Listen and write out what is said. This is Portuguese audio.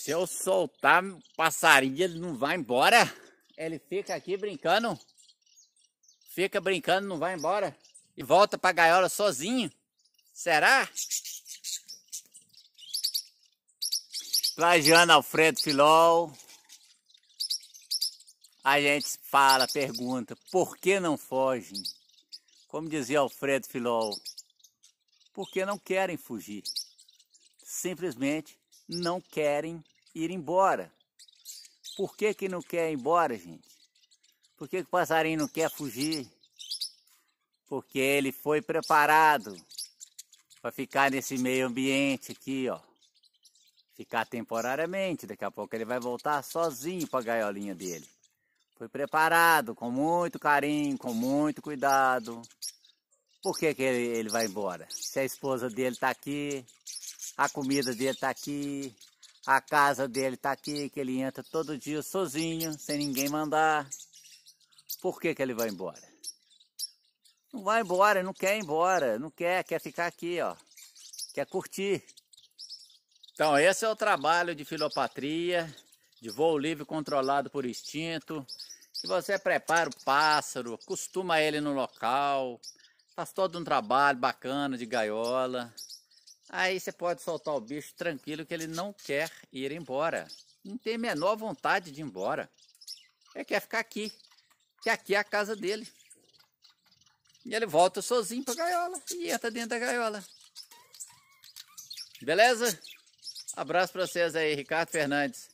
Se eu soltar passarinho, ele não vai embora. Ele fica aqui brincando. Fica brincando, não vai embora. E volta pra gaiola sozinho. Será? Plagiando Alfredo Filol. A gente fala, pergunta, por que não fogem? Como dizia Alfredo Filol, porque não querem fugir. Simplesmente não querem ir embora. Por que, que não quer ir embora, gente? Por que, que o passarinho não quer fugir? Porque ele foi preparado para ficar nesse meio ambiente aqui, ó. Ficar temporariamente, daqui a pouco ele vai voltar sozinho para a gaiolinha dele. Foi preparado com muito carinho, com muito cuidado. Por que, que ele, ele vai embora? Se a esposa dele está aqui, a comida dele está aqui, a casa dele está aqui, que ele entra todo dia sozinho, sem ninguém mandar. Por que, que ele vai embora? Não vai embora, não quer ir embora, não quer, quer ficar aqui, ó. Quer curtir. Então, esse é o trabalho de filopatria, de voo livre controlado por instinto, que você prepara o pássaro, acostuma ele no local, faz todo um trabalho bacana de gaiola, Aí você pode soltar o bicho tranquilo que ele não quer ir embora. Não tem a menor vontade de ir embora. Ele quer ficar aqui, que aqui é a casa dele. E ele volta sozinho para a gaiola e entra dentro da gaiola. Beleza? Abraço para vocês aí, Ricardo Fernandes.